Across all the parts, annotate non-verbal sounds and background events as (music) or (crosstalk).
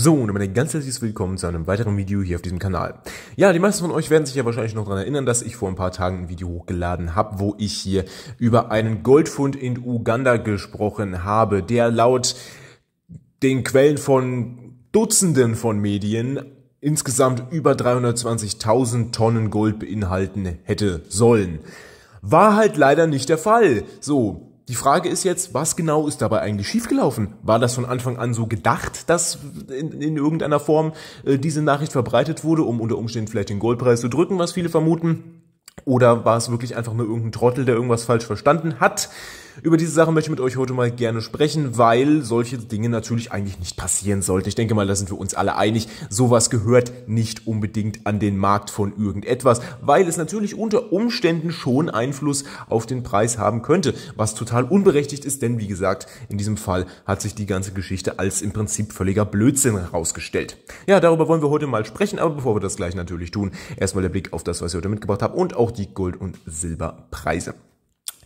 So, und damit ein ganz herzliches Willkommen zu einem weiteren Video hier auf diesem Kanal. Ja, die meisten von euch werden sich ja wahrscheinlich noch daran erinnern, dass ich vor ein paar Tagen ein Video hochgeladen habe, wo ich hier über einen Goldfund in Uganda gesprochen habe, der laut den Quellen von Dutzenden von Medien insgesamt über 320.000 Tonnen Gold beinhalten hätte sollen. War halt leider nicht der Fall. So, die Frage ist jetzt, was genau ist dabei eigentlich schiefgelaufen? War das von Anfang an so gedacht, dass in, in irgendeiner Form äh, diese Nachricht verbreitet wurde, um unter Umständen vielleicht den Goldpreis zu drücken, was viele vermuten? Oder war es wirklich einfach nur irgendein Trottel, der irgendwas falsch verstanden hat? Über diese Sache möchte ich mit euch heute mal gerne sprechen, weil solche Dinge natürlich eigentlich nicht passieren sollten. Ich denke mal, da sind wir uns alle einig. Sowas gehört nicht unbedingt an den Markt von irgendetwas, weil es natürlich unter Umständen schon Einfluss auf den Preis haben könnte, was total unberechtigt ist, denn wie gesagt, in diesem Fall hat sich die ganze Geschichte als im Prinzip völliger Blödsinn herausgestellt. Ja, darüber wollen wir heute mal sprechen, aber bevor wir das gleich natürlich tun, erstmal der Blick auf das, was ich heute mitgebracht habe und auch die Gold- und Silberpreise.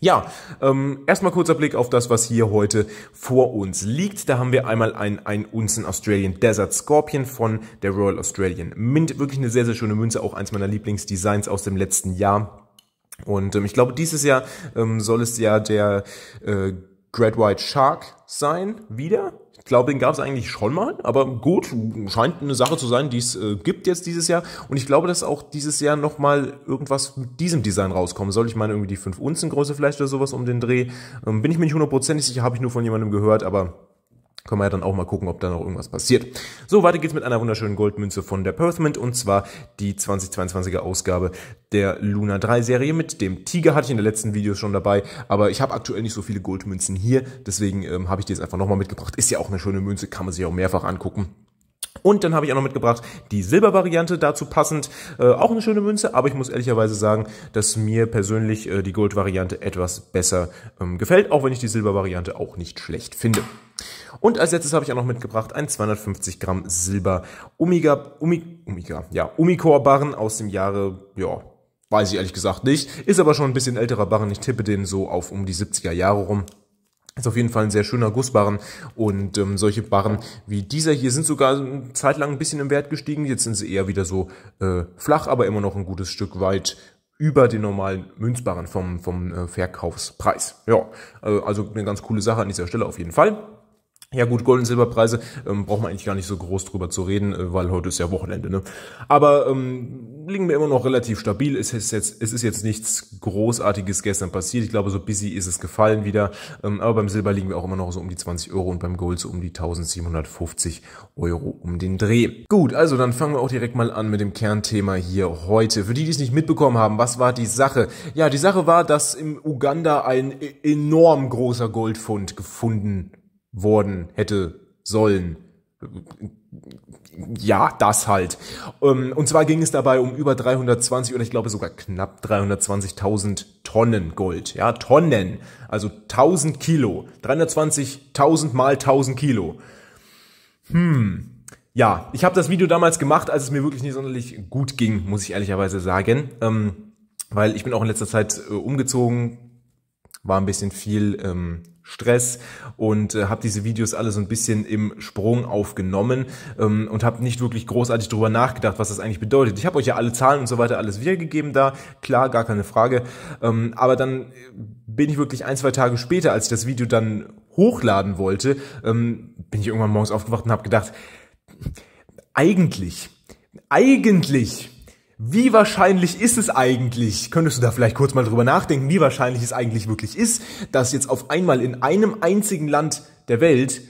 Ja, ähm, erstmal kurzer Blick auf das, was hier heute vor uns liegt. Da haben wir einmal ein, ein Unzen Australian Desert Scorpion von der Royal Australian Mint. Wirklich eine sehr, sehr schöne Münze, auch eins meiner Lieblingsdesigns aus dem letzten Jahr. Und ähm, ich glaube, dieses Jahr ähm, soll es ja der äh, Great White Shark sein, wieder. Ich glaube, den gab es eigentlich schon mal, aber gut, scheint eine Sache zu sein, die es äh, gibt jetzt dieses Jahr. Und ich glaube, dass auch dieses Jahr nochmal irgendwas mit diesem Design rauskommen soll. Ich meine, irgendwie die 5 Unzen Größe vielleicht oder sowas um den Dreh. Ähm, bin ich mir nicht hundertprozentig sicher, habe ich nur von jemandem gehört, aber können wir ja dann auch mal gucken, ob da noch irgendwas passiert. So, weiter geht's mit einer wunderschönen Goldmünze von der Perthmint und zwar die 2022er Ausgabe der Luna 3 Serie mit dem Tiger hatte ich in der letzten Videos schon dabei, aber ich habe aktuell nicht so viele Goldmünzen hier, deswegen ähm, habe ich die jetzt einfach nochmal mitgebracht. Ist ja auch eine schöne Münze, kann man sich auch mehrfach angucken. Und dann habe ich auch noch mitgebracht die Silbervariante dazu passend. Äh, auch eine schöne Münze, aber ich muss ehrlicherweise sagen, dass mir persönlich äh, die Goldvariante etwas besser ähm, gefällt, auch wenn ich die Silbervariante auch nicht schlecht finde. Und als letztes habe ich auch noch mitgebracht ein 250 Gramm Silber Omega, Omi, Omega, ja, Omicor Barren aus dem Jahre, ja, weiß ich ehrlich gesagt nicht, ist aber schon ein bisschen älterer Barren. Ich tippe den so auf um die 70er Jahre rum. Ist auf jeden Fall ein sehr schöner Gussbarren und ähm, solche Barren wie dieser hier sind sogar eine Zeit lang ein bisschen im Wert gestiegen. Jetzt sind sie eher wieder so äh, flach, aber immer noch ein gutes Stück weit über den normalen Münzbarren vom, vom äh, Verkaufspreis. Ja, äh, also eine ganz coole Sache an dieser Stelle auf jeden Fall. Ja gut, Gold- und Silberpreise ähm, braucht man eigentlich gar nicht so groß drüber zu reden, äh, weil heute ist ja Wochenende. Ne? Aber ähm, liegen wir immer noch relativ stabil. Es ist, jetzt, es ist jetzt nichts Großartiges gestern passiert. Ich glaube, so busy ist es gefallen wieder. Ähm, aber beim Silber liegen wir auch immer noch so um die 20 Euro und beim Gold so um die 1750 Euro um den Dreh. Gut, also dann fangen wir auch direkt mal an mit dem Kernthema hier heute. Für die, die es nicht mitbekommen haben, was war die Sache? Ja, die Sache war, dass im Uganda ein e-, enorm großer Goldfund gefunden worden hätte sollen. Ja, das halt. Ähm, und zwar ging es dabei um über 320 oder ich glaube sogar knapp 320.000 Tonnen Gold. Ja, Tonnen. Also 1000 Kilo. 320.000 mal 1000 Kilo. Hm. Ja, ich habe das Video damals gemacht, als es mir wirklich nicht sonderlich gut ging, muss ich ehrlicherweise sagen. Ähm, weil ich bin auch in letzter Zeit äh, umgezogen, war ein bisschen viel ähm, Stress und äh, habe diese Videos alle so ein bisschen im Sprung aufgenommen ähm, und habe nicht wirklich großartig darüber nachgedacht, was das eigentlich bedeutet. Ich habe euch ja alle Zahlen und so weiter alles wiedergegeben da, klar, gar keine Frage. Ähm, aber dann äh, bin ich wirklich ein, zwei Tage später, als ich das Video dann hochladen wollte, ähm, bin ich irgendwann morgens aufgewacht und habe gedacht, eigentlich, eigentlich wie wahrscheinlich ist es eigentlich? Könntest du da vielleicht kurz mal drüber nachdenken, wie wahrscheinlich es eigentlich wirklich ist, dass jetzt auf einmal in einem einzigen Land der Welt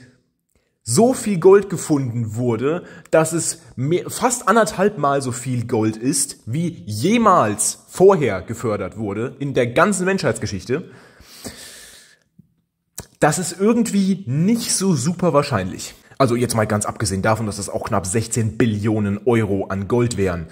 so viel Gold gefunden wurde, dass es mehr, fast anderthalb Mal so viel Gold ist, wie jemals vorher gefördert wurde in der ganzen Menschheitsgeschichte. Das ist irgendwie nicht so super wahrscheinlich. Also jetzt mal ganz abgesehen davon, dass das auch knapp 16 Billionen Euro an Gold wären.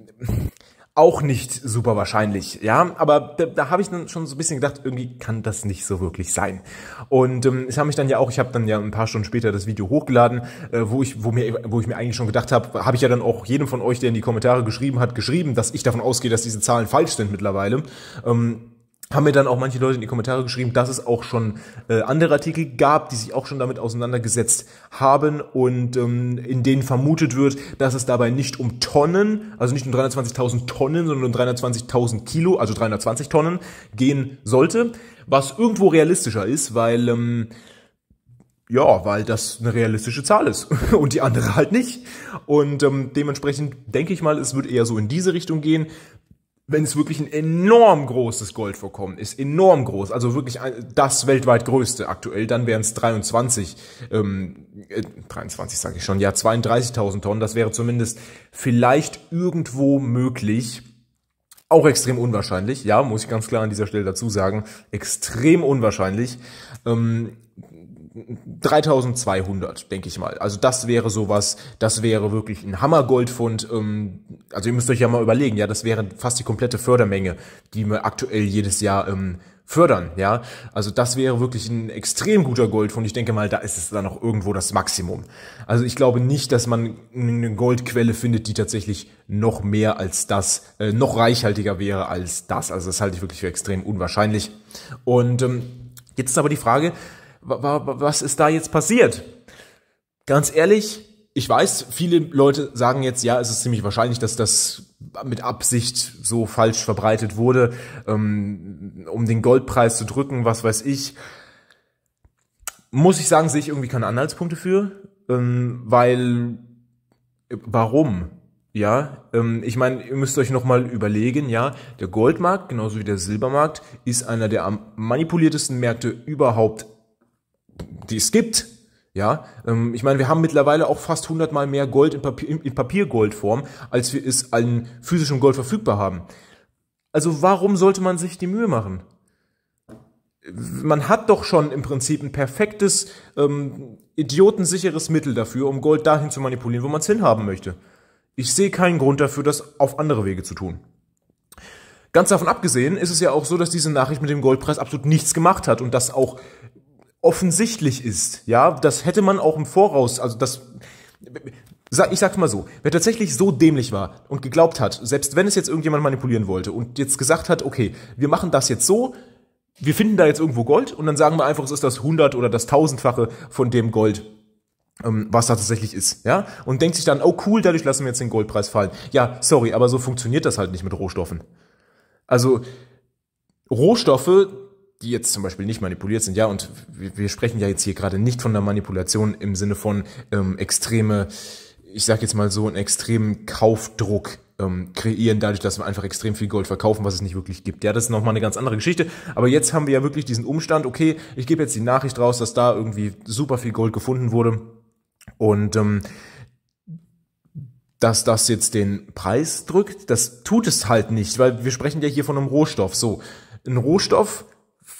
(laughs) auch nicht super wahrscheinlich, ja. Aber da, da habe ich dann schon so ein bisschen gedacht, irgendwie kann das nicht so wirklich sein. Und ähm, ich habe mich dann ja auch, ich habe dann ja ein paar Stunden später das Video hochgeladen, äh, wo ich, wo mir, wo ich mir eigentlich schon gedacht habe, habe ich ja dann auch jedem von euch, der in die Kommentare geschrieben hat, geschrieben, dass ich davon ausgehe, dass diese Zahlen falsch sind mittlerweile. Ähm, haben mir dann auch manche Leute in die Kommentare geschrieben, dass es auch schon äh, andere Artikel gab, die sich auch schon damit auseinandergesetzt haben und ähm, in denen vermutet wird, dass es dabei nicht um Tonnen, also nicht um 320.000 Tonnen, sondern um 320.000 Kilo, also 320 Tonnen gehen sollte, was irgendwo realistischer ist, weil ähm, ja, weil das eine realistische Zahl ist (laughs) und die andere halt nicht. Und ähm, dementsprechend denke ich mal, es wird eher so in diese Richtung gehen wenn es wirklich ein enorm großes Goldvorkommen ist, enorm groß, also wirklich das weltweit größte aktuell, dann wären es 23, ähm, 23 äh, sage ich schon, ja 32.000 Tonnen, das wäre zumindest vielleicht irgendwo möglich. Auch extrem unwahrscheinlich, ja, muss ich ganz klar an dieser Stelle dazu sagen, extrem unwahrscheinlich. Ähm, 3200, denke ich mal. Also das wäre sowas, das wäre wirklich ein Hammergoldfund. Ähm, also ihr müsst euch ja mal überlegen, ja, das wäre fast die komplette Fördermenge, die wir aktuell jedes Jahr ähm, fördern, ja. Also das wäre wirklich ein extrem guter Goldfund. Ich denke mal, da ist es dann auch irgendwo das Maximum. Also ich glaube nicht, dass man eine Goldquelle findet, die tatsächlich noch mehr als das, äh, noch reichhaltiger wäre als das. Also das halte ich wirklich für extrem unwahrscheinlich. Und ähm, jetzt ist aber die Frage, was ist da jetzt passiert? Ganz ehrlich, ich weiß, viele Leute sagen jetzt, ja, es ist ziemlich wahrscheinlich, dass das mit Absicht so falsch verbreitet wurde, ähm, um den Goldpreis zu drücken, was weiß ich. Muss ich sagen, sehe ich irgendwie keine Anhaltspunkte für, ähm, weil äh, warum? Ja, ähm, ich meine, ihr müsst euch nochmal überlegen, ja, der Goldmarkt, genauso wie der Silbermarkt, ist einer der am manipuliertesten Märkte überhaupt die es gibt, ja, ähm, ich meine, wir haben mittlerweile auch fast 100 mal mehr Gold in, Papier, in Papiergoldform, als wir es an physischem Gold verfügbar haben. Also warum sollte man sich die Mühe machen? Man hat doch schon im Prinzip ein perfektes, ähm, idiotensicheres Mittel dafür, um Gold dahin zu manipulieren, wo man es hinhaben möchte. Ich sehe keinen Grund dafür, das auf andere Wege zu tun. Ganz davon abgesehen ist es ja auch so, dass diese Nachricht mit dem Goldpreis absolut nichts gemacht hat und dass auch offensichtlich ist. Ja, das hätte man auch im Voraus, also das, ich sag's mal so, wer tatsächlich so dämlich war und geglaubt hat, selbst wenn es jetzt irgendjemand manipulieren wollte und jetzt gesagt hat, okay, wir machen das jetzt so, wir finden da jetzt irgendwo Gold und dann sagen wir einfach, es ist das hundert oder das tausendfache von dem Gold, ähm, was da tatsächlich ist, ja? Und denkt sich dann, oh cool, dadurch lassen wir jetzt den Goldpreis fallen. Ja, sorry, aber so funktioniert das halt nicht mit Rohstoffen. Also Rohstoffe die jetzt zum Beispiel nicht manipuliert sind. Ja, und wir sprechen ja jetzt hier gerade nicht von der Manipulation im Sinne von ähm, extreme, ich sag jetzt mal so, einen extremen Kaufdruck ähm, kreieren, dadurch, dass wir einfach extrem viel Gold verkaufen, was es nicht wirklich gibt. Ja, das ist nochmal eine ganz andere Geschichte. Aber jetzt haben wir ja wirklich diesen Umstand, okay, ich gebe jetzt die Nachricht raus, dass da irgendwie super viel Gold gefunden wurde. Und ähm, dass das jetzt den Preis drückt, das tut es halt nicht, weil wir sprechen ja hier von einem Rohstoff. So, ein Rohstoff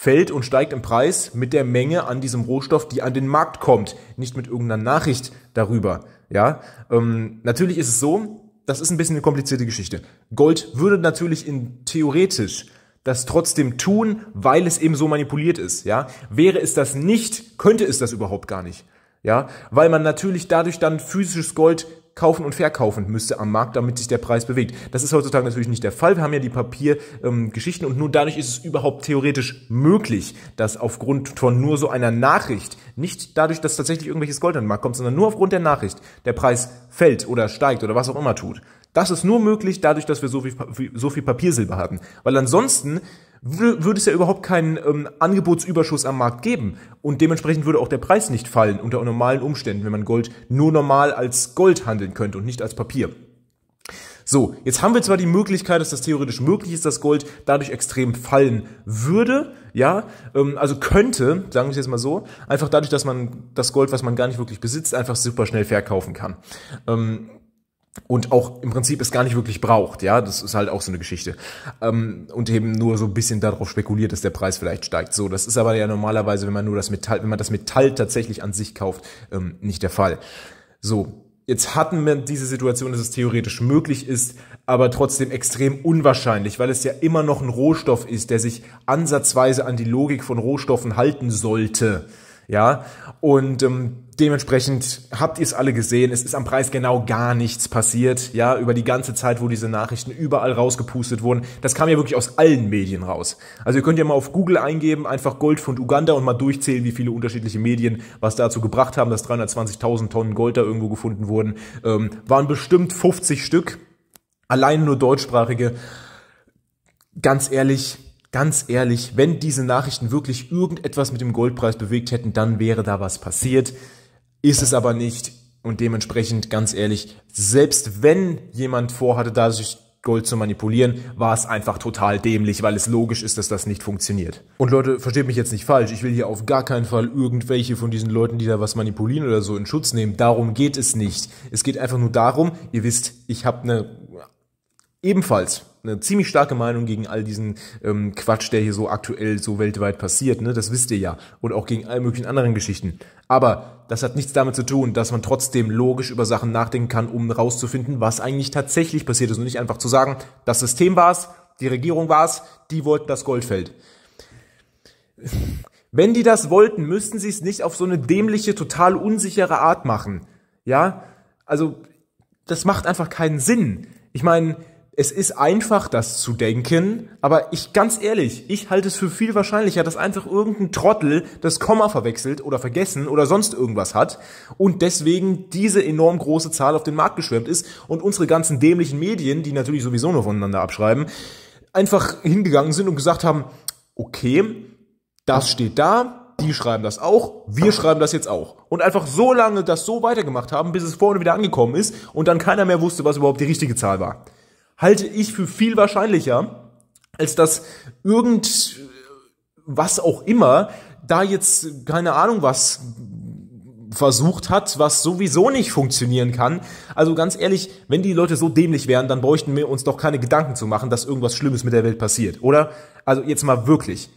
fällt und steigt im Preis mit der Menge an diesem Rohstoff, die an den Markt kommt, nicht mit irgendeiner Nachricht darüber. Ja, ähm, natürlich ist es so, das ist ein bisschen eine komplizierte Geschichte. Gold würde natürlich in theoretisch das trotzdem tun, weil es eben so manipuliert ist. Ja, wäre es das nicht, könnte es das überhaupt gar nicht. Ja, weil man natürlich dadurch dann physisches Gold kaufen und verkaufen müsste am Markt, damit sich der Preis bewegt. Das ist heutzutage natürlich nicht der Fall. Wir haben ja die Papiergeschichten ähm, und nur dadurch ist es überhaupt theoretisch möglich, dass aufgrund von nur so einer Nachricht, nicht dadurch, dass tatsächlich irgendwelches Gold an den Markt kommt, sondern nur aufgrund der Nachricht, der Preis fällt oder steigt oder was auch immer tut. Das ist nur möglich dadurch, dass wir so viel, so viel Papiersilber haben. Weil ansonsten würde es ja überhaupt keinen ähm, Angebotsüberschuss am Markt geben. Und dementsprechend würde auch der Preis nicht fallen unter normalen Umständen, wenn man Gold nur normal als Gold handeln könnte und nicht als Papier. So, jetzt haben wir zwar die Möglichkeit, dass das theoretisch möglich ist, dass Gold dadurch extrem fallen würde, ja, ähm, also könnte, sagen wir es jetzt mal so, einfach dadurch, dass man das Gold, was man gar nicht wirklich besitzt, einfach super schnell verkaufen kann. Ähm, und auch im Prinzip es gar nicht wirklich braucht. Ja, das ist halt auch so eine Geschichte. Ähm, und eben nur so ein bisschen darauf spekuliert, dass der Preis vielleicht steigt. So, das ist aber ja normalerweise, wenn man nur das Metall, wenn man das Metall tatsächlich an sich kauft, ähm, nicht der Fall. So. Jetzt hatten wir diese Situation, dass es theoretisch möglich ist, aber trotzdem extrem unwahrscheinlich, weil es ja immer noch ein Rohstoff ist, der sich ansatzweise an die Logik von Rohstoffen halten sollte. Ja, und ähm, dementsprechend habt ihr es alle gesehen. Es ist am Preis genau gar nichts passiert. Ja, über die ganze Zeit, wo diese Nachrichten überall rausgepustet wurden. Das kam ja wirklich aus allen Medien raus. Also ihr könnt ja mal auf Google eingeben, einfach Gold von Uganda und mal durchzählen, wie viele unterschiedliche Medien was dazu gebracht haben, dass 320.000 Tonnen Gold da irgendwo gefunden wurden. Ähm, waren bestimmt 50 Stück. Allein nur deutschsprachige. Ganz ehrlich, ganz ehrlich, wenn diese Nachrichten wirklich irgendetwas mit dem Goldpreis bewegt hätten, dann wäre da was passiert. Ist es aber nicht. Und dementsprechend, ganz ehrlich, selbst wenn jemand vorhatte, da sich Gold zu manipulieren, war es einfach total dämlich, weil es logisch ist, dass das nicht funktioniert. Und Leute, versteht mich jetzt nicht falsch, ich will hier auf gar keinen Fall irgendwelche von diesen Leuten, die da was manipulieren oder so in Schutz nehmen. Darum geht es nicht. Es geht einfach nur darum, ihr wisst, ich habe eine ebenfalls eine ziemlich starke Meinung gegen all diesen ähm, Quatsch, der hier so aktuell so weltweit passiert. Ne? Das wisst ihr ja. Und auch gegen all möglichen anderen Geschichten. Aber das hat nichts damit zu tun, dass man trotzdem logisch über Sachen nachdenken kann, um rauszufinden, was eigentlich tatsächlich passiert ist. Und nicht einfach zu sagen, das System war's, die Regierung war's, die wollten das Goldfeld. Wenn die das wollten, müssten sie es nicht auf so eine dämliche, total unsichere Art machen. Ja? Also, das macht einfach keinen Sinn. Ich meine, es ist einfach, das zu denken, aber ich, ganz ehrlich, ich halte es für viel wahrscheinlicher, dass einfach irgendein Trottel das Komma verwechselt oder vergessen oder sonst irgendwas hat und deswegen diese enorm große Zahl auf den Markt geschwemmt ist und unsere ganzen dämlichen Medien, die natürlich sowieso nur voneinander abschreiben, einfach hingegangen sind und gesagt haben, okay, das steht da, die schreiben das auch, wir schreiben das jetzt auch. Und einfach so lange das so weitergemacht haben, bis es vorne wieder angekommen ist und dann keiner mehr wusste, was überhaupt die richtige Zahl war halte ich für viel wahrscheinlicher, als dass irgend was auch immer da jetzt keine Ahnung was versucht hat, was sowieso nicht funktionieren kann. Also ganz ehrlich, wenn die Leute so dämlich wären, dann bräuchten wir uns doch keine Gedanken zu machen, dass irgendwas Schlimmes mit der Welt passiert, oder? Also jetzt mal wirklich.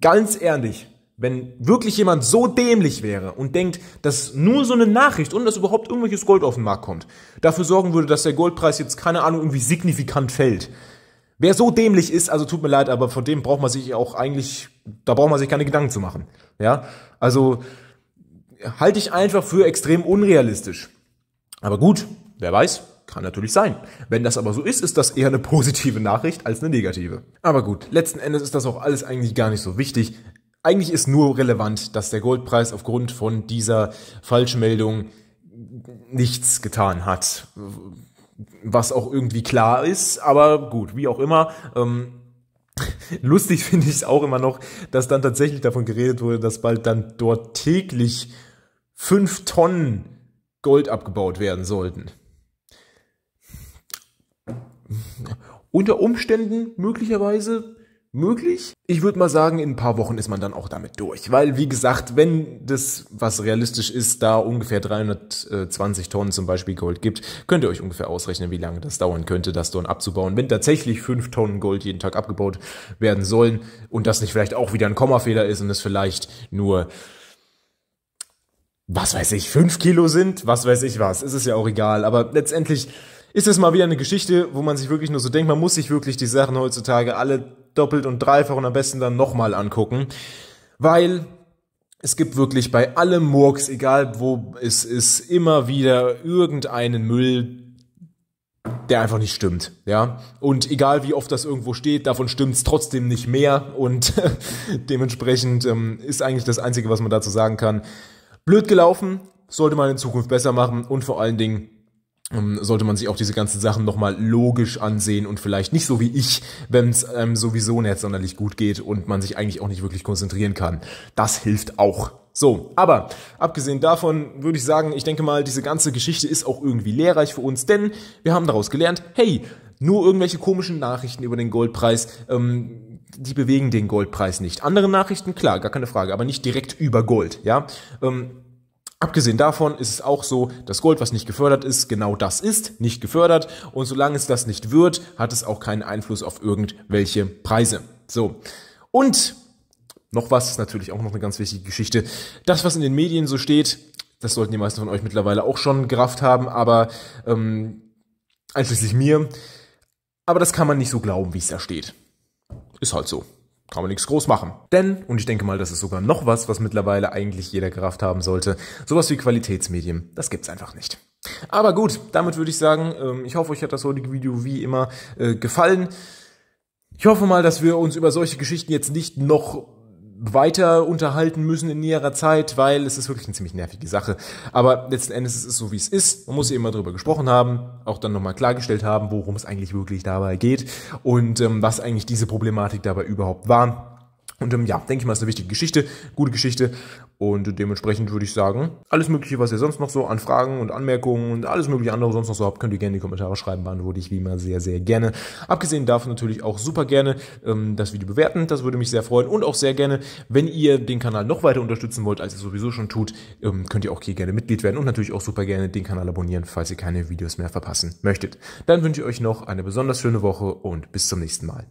Ganz ehrlich, wenn wirklich jemand so dämlich wäre und denkt, dass nur so eine Nachricht und dass überhaupt irgendwelches Gold auf den Markt kommt, dafür sorgen würde, dass der Goldpreis jetzt, keine Ahnung, irgendwie signifikant fällt. Wer so dämlich ist, also tut mir leid, aber von dem braucht man sich auch eigentlich, da braucht man sich keine Gedanken zu machen. Ja, also halte ich einfach für extrem unrealistisch. Aber gut, wer weiß, kann natürlich sein. Wenn das aber so ist, ist das eher eine (laughs) positive Nachricht als eine negative. Aber gut, letzten Endes ist das auch alles eigentlich gar nicht so wichtig. Eigentlich ist nur relevant, dass der Goldpreis aufgrund von dieser Falschmeldung nichts getan hat. Was auch irgendwie klar ist, aber gut, wie auch immer. Ähm, (laughs) lustig finde ich es auch immer noch, dass dann tatsächlich davon geredet wurde, dass bald dann dort täglich fünf Tonnen Gold abgebaut werden sollten. Unter Umständen möglicherweise möglich. Ich würde mal sagen, in ein paar Wochen ist man dann auch damit durch, weil wie gesagt, wenn das, was realistisch ist, da ungefähr 320 Tonnen zum Beispiel Gold gibt, könnt ihr euch ungefähr ausrechnen, wie lange das dauern könnte, das Dorn abzubauen. Wenn tatsächlich 5 Tonnen Gold jeden Tag abgebaut werden sollen und das nicht vielleicht auch wieder ein Kommafehler ist und es vielleicht nur was weiß ich, 5 Kilo sind, was weiß ich was, ist es ja auch egal, aber letztendlich ist es mal wieder eine Geschichte, wo man sich wirklich nur so denkt, man muss sich wirklich die Sachen heutzutage alle doppelt und dreifach und am besten dann nochmal angucken, weil es gibt wirklich bei allem Murks, egal wo es ist, immer wieder irgendeinen Müll, der einfach nicht stimmt, ja. Und egal wie oft das irgendwo steht, davon stimmt's trotzdem nicht mehr und (laughs) dementsprechend ähm, ist eigentlich das Einzige, was man dazu sagen kann. Blöd gelaufen, sollte man in Zukunft besser machen und vor allen Dingen ähm, sollte man sich auch diese ganzen Sachen nochmal logisch ansehen und vielleicht nicht so wie ich, wenn es einem ähm, sowieso nicht sonderlich gut geht und man sich eigentlich auch nicht wirklich konzentrieren kann. Das hilft auch. So, aber abgesehen davon würde ich sagen, ich denke mal, diese ganze Geschichte ist auch irgendwie lehrreich für uns, denn wir haben daraus gelernt, hey, nur irgendwelche komischen Nachrichten über den Goldpreis, ähm, die bewegen den Goldpreis nicht. Andere Nachrichten, klar, gar keine Frage, aber nicht direkt über Gold, ja. Ähm, Abgesehen davon ist es auch so, dass Gold, was nicht gefördert ist, genau das ist, nicht gefördert. Und solange es das nicht wird, hat es auch keinen Einfluss auf irgendwelche Preise. So. Und noch was, ist natürlich auch noch eine ganz wichtige Geschichte. Das, was in den Medien so steht, das sollten die meisten von euch mittlerweile auch schon gerafft haben, aber ähm, einschließlich mir. Aber das kann man nicht so glauben, wie es da steht. Ist halt so kann man nichts groß machen. Denn, und ich denke mal, das ist sogar noch was, was mittlerweile eigentlich jeder gerafft haben sollte, sowas wie Qualitätsmedien, das gibt's einfach nicht. Aber gut, damit würde ich sagen, ähm, ich hoffe, euch hat das heutige Video wie immer äh, gefallen. Ich hoffe mal, dass wir uns über solche Geschichten jetzt nicht noch weiter unterhalten müssen in näherer Zeit, weil es ist wirklich eine ziemlich nervige Sache. Aber letzten Endes ist es so, wie es ist. Man muss eben mal drüber gesprochen haben, auch dann nochmal klargestellt haben, worum es eigentlich wirklich dabei geht und ähm, was eigentlich diese Problematik dabei überhaupt war. Und ähm, ja, denke ich mal, ist eine wichtige Geschichte, gute Geschichte. Und dementsprechend würde ich sagen, alles Mögliche, was ihr sonst noch so an Fragen und Anmerkungen und alles Mögliche andere sonst noch so habt, könnt ihr gerne in die Kommentare schreiben. Beantworte ich wie immer sehr, sehr gerne. Abgesehen davon natürlich auch super gerne ähm, das Video bewerten. Das würde mich sehr freuen. Und auch sehr gerne, wenn ihr den Kanal noch weiter unterstützen wollt, als ihr sowieso schon tut, ähm, könnt ihr auch hier gerne Mitglied werden. Und natürlich auch super gerne den Kanal abonnieren, falls ihr keine Videos mehr verpassen möchtet. Dann wünsche ich euch noch eine besonders schöne Woche und bis zum nächsten Mal.